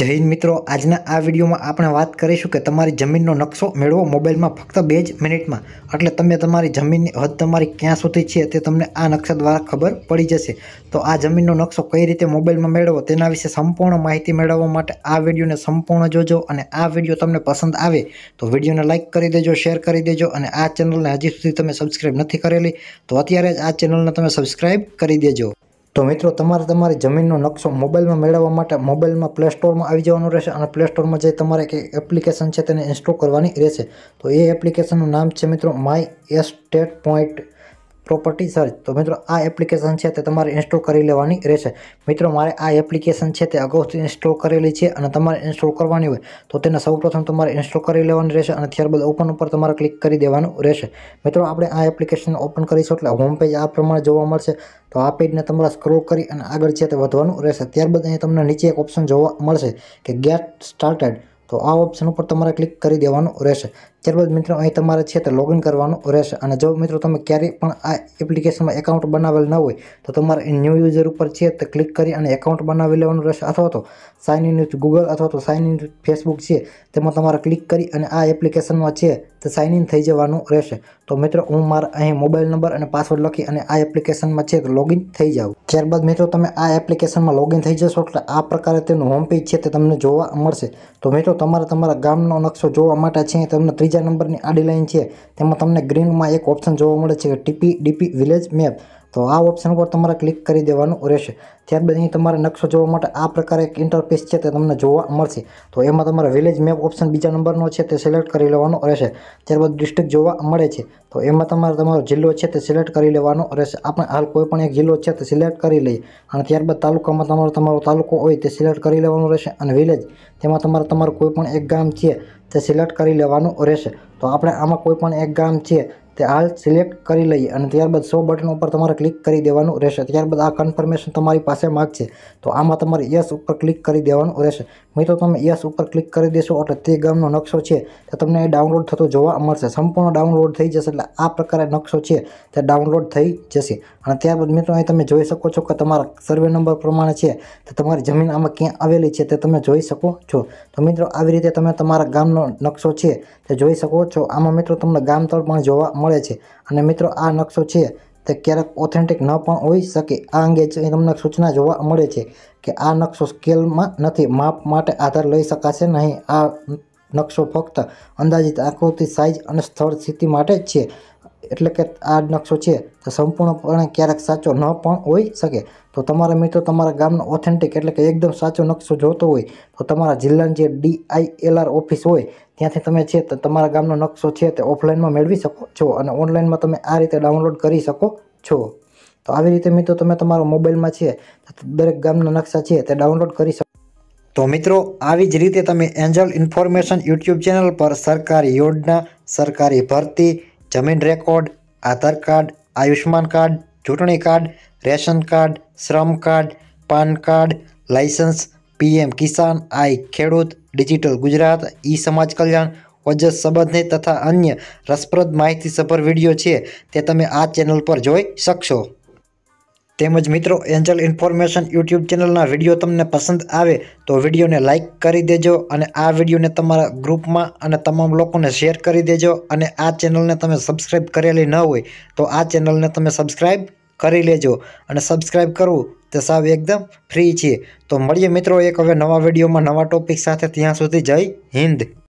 જય હિન્દ મિત્રો આજના આ વિડીયોમાં આપણે વાત કરીશું કે તમારી જમીનનો નકશો મેળવો મોબાઈલમાં ફક્ત બે જ મિનિટમાં એટલે તમે તમારી જમીનની હદ તમારી ક્યાં સુધી છે તે તમને આ નકશા દ્વારા ખબર પડી જશે તો આ જમીનનો નકશો કઈ રીતે મોબાઈલમાં મેળવો તેના વિશે સંપૂર્ણ માહિતી મેળવવા માટે આ વિડીયોને સંપૂર્ણ જોજો અને આ વિડીયો તમને પસંદ આવે તો વિડીયોને લાઇક કરી દેજો શેર કરી દેજો અને આ ચેનલને હજી સુધી તમે સબસ્ક્રાઈબ નથી કરેલી તો અત્યારે જ આ ચેનલને તમે સબસ્ક્રાઈબ કરી દેજો તો મિત્રો તમારે તમારી જમીનનો નકશો મોબાઈલમાં મેળવવા માટે મોબાઈલમાં પ્લે સ્ટોરમાં આવી જવાનું રહેશે અને પ્લે સ્ટોરમાં જઈ તમારે એક એપ્લિકેશન છે તેને ઇન્સ્ટોલ કરવાની રહેશે તો એ એપ્લિકેશનનું નામ છે મિત્રો my estate point property search તો મિત્રો આ એપ્લિકેશન છે તે તમારે ઇન્સ્ટોલ કરી લેવાની રહેશે મિત્રો મારે આ એપ્લિકેશન છે તે અગાઉથી ઇન્સ્ટોલ કરેલી છે અને તમારે ઇન્સ્ટોલ કરવાની હોય તો તેને સૌપ્રથમ તમારે ઇન્સ્ટોલ કરી લેવાની રહેશે અને ત્યારબાદ ઓપન ઉપર તમારે ક્લિક કરી દેવાનું રહેશે મિત્રો આપણે આ એપ્લિકેશન ઓપન કરીશું એટલે હોમ પેજ આ પ્રમાણે જોવા મળશે તો આ પેજને તમારે સ્ક્રોલ કરી અને આગળ છે તે વધવાનું રહેશે ત્યારબાદ અહીં તમને નીચે એક ઓપ્શન જોવા મળશે કે ગેટ સ્ટાર્ટેડ તો આ ઓપ્શન ઉપર તમારે ક્લિક કરી દેવાનું રહેશે ત્યારબાદ મિત્રો અહીં તમારે છે તે લોગિન કરવાનું રહેશે અને જો મિત્રો તમે ક્યારેય પણ આ એપ્લિકેશનમાં એકાઉન્ટ બનાવેલ ન હોય તો તમારે ન્યૂ યુઝર ઉપર છે તે ક્લિક કરી અને એકાઉન્ટ બનાવી લેવાનું રહેશે અથવા તો સાઇન ઇન વિથ ગૂગલ અથવા તો સાઇન ઇન વિથ ફેસબુક છે તેમાં તમારે ક્લિક કરી અને આ એપ્લિકેશનમાં છે તે સાઇન ઇન થઈ જવાનું રહેશે તો મિત્રો હું મારા અહીં મોબાઈલ નંબર અને પાસવર્ડ લખી અને આ એપ્લિકેશનમાં છે તો લોગિન થઈ જાઉં ત્યારબાદ મિત્રો તમે આ એપ્લિકેશનમાં લોગિન થઈ જશો એટલે આ પ્રકારે તેનું હોમ છે તે તમને જોવા મળશે તો મિત્રો તમારે તમારા ગામનો નકશો જોવા માટે છે તમને ત્રીજી બીજા નંબરની આડી લાઇન છે તેમાં તમને ગ્રીનમાં એક ઓપ્શન જોવા મળે છે ટીપી ડીપી વિલેજ મેપ તો આ ઓપ્શન ઉપર તમારે ક્લિક કરી દેવાનું રહેશે ત્યારબાદ અહીં તમારે નકશો જોવા માટે આ પ્રકારે એક ઇન્ટરફેસ છે તે તમને જોવા મળશે તો એમાં તમારે વિલેજ મેપ ઓપ્શન બીજા નંબરનો છે તે સિલેક્ટ કરી લેવાનો રહેશે ત્યારબાદ ડિસ્ટ્રિક્ટ જોવા મળે છે તો એમાં તમારે તમારો જિલ્લો છે તે સિલેક્ટ કરી લેવાનો રહેશે આપણે હાલ કોઈ પણ એક જિલ્લો છે તે સિલેક્ટ કરી લઈએ અને ત્યારબાદ તાલુકામાં તમારો તમારો તાલુકો હોય તે સિલેક્ટ કરી લેવાનો રહેશે અને વિલેજ તેમાં તમારે તમારું કોઈ પણ એક ગામ છે તે સિલેક્ટ કરી લેવાનું રહેશે તો આપણે આમાં કોઈ પણ એક ગામ છે તે હાલ સિલેક્ટ કરી લઈએ અને ત્યારબાદ સો બટન ઉપર તમારે ક્લિક કરી દેવાનું રહેશે ત્યારબાદ આ કન્ફર્મેશન તમારી પાસે માગશે તો આમાં તમારે યસ ઉપર ક્લિક કરી દેવાનું રહેશે મિત્રો તમે યસ ઉપર ક્લિક કરી દેશો એટલે તે ગામનો નકશો છે તે તમને એ ડાઉનલોડ થતો જોવા મળશે સંપૂર્ણ ડાઉનલોડ થઈ જશે એટલે આ પ્રકારે નકશો છે તે ડાઉનલોડ થઈ જશે અને ત્યારબાદ મિત્રો અહીં તમે જોઈ શકો છો કે તમારા સર્વે નંબર પ્રમાણે છે તો તમારી જમીન આમાં ક્યાં આવેલી છે તે તમે જોઈ શકો છો તો મિત્રો આવી રીતે તમે તમારા ગામનો નકશો છે તે જોઈ શકો છો આમાં મિત્રો તમને ગામ તળ પણ જોવા મળે છે અને મિત્રો આ નકશો છે તે ક્યારેક ઓથેન્ટિક ન પણ હોઈ શકે આ અંગે તમને સૂચના જોવા મળે છે કે આ નકશો સ્કેલમાં નથી માપ માટે આધાર લઈ શકાશે નહીં આ નકશો ફક્ત અંદાજિત આકૃતિ સાઇઝ અને સ્થળ સ્થિતિ માટે જ છે એટલે કે આ નકશો છે તો સંપૂર્ણપણે ક્યારેક સાચો ન પણ હોઈ શકે તો તમારા મિત્રો તમારા ગામનો ઓથેન્ટિક એટલે કે એકદમ સાચો નકશો જોતો હોય તો તમારા જિલ્લાની જે ડીઆઈએલઆર ઓફિસ હોય ત્યાંથી તમે છે તો તમારા ગામનો નકશો છે તે ઓફલાઈનમાં મેળવી શકો છો અને ઓનલાઈનમાં તમે આ રીતે ડાઉનલોડ કરી શકો છો તો આવી રીતે મિત્રો તમે તમારા મોબાઈલમાં છે દરેક ગામના નકશા છે તે ડાઉનલોડ કરી શકો તો મિત્રો આવી જ રીતે તમે એન્જલ ઇન્ફોર્મેશન યુટ્યુબ ચેનલ પર સરકારી યોજના સરકારી ભરતી જમીન record Aadhaar card Ayushman card ચૂંટણી કાર્ડ રેશન કાર્ડ શ્રમ card PAN card licence PM Kisan I Khedut digital Gujarat ઈ સમાજ કલ્યાણ ઓજસ સંબંધિત તથા અન્ય રસપ્રદ માહિતીસભર વિડીયો છે તે તમે આ ચેનલ પર જોઈ શકશો તેમજ મિત્રો એન્જલ ઇન્ફોર્મેશન યુટ્યુબ ચેનલના વિડીયો તમને પસંદ આવે તો વિડીયોને લાઇક કરી દેજો અને આ વિડીયોને તમારા ગ્રુપમાં અને તમામ લોકોને શેર કરી દેજો અને આ ચેનલને તમે સબસ્ક્રાઇબ કરેલી ન હોય તો આ ચેનલને તમે સબસ્ક્રાઈબ કરી લેજો અને સબસ્ક્રાઈબ કરવું તે સાવ એકદમ ફ્રી છે તો મળીએ મિત્રો એક હવે નવા વિડીયોમાં નવા ટોપિક સાથે ત્યાં સુધી જય હિન્દ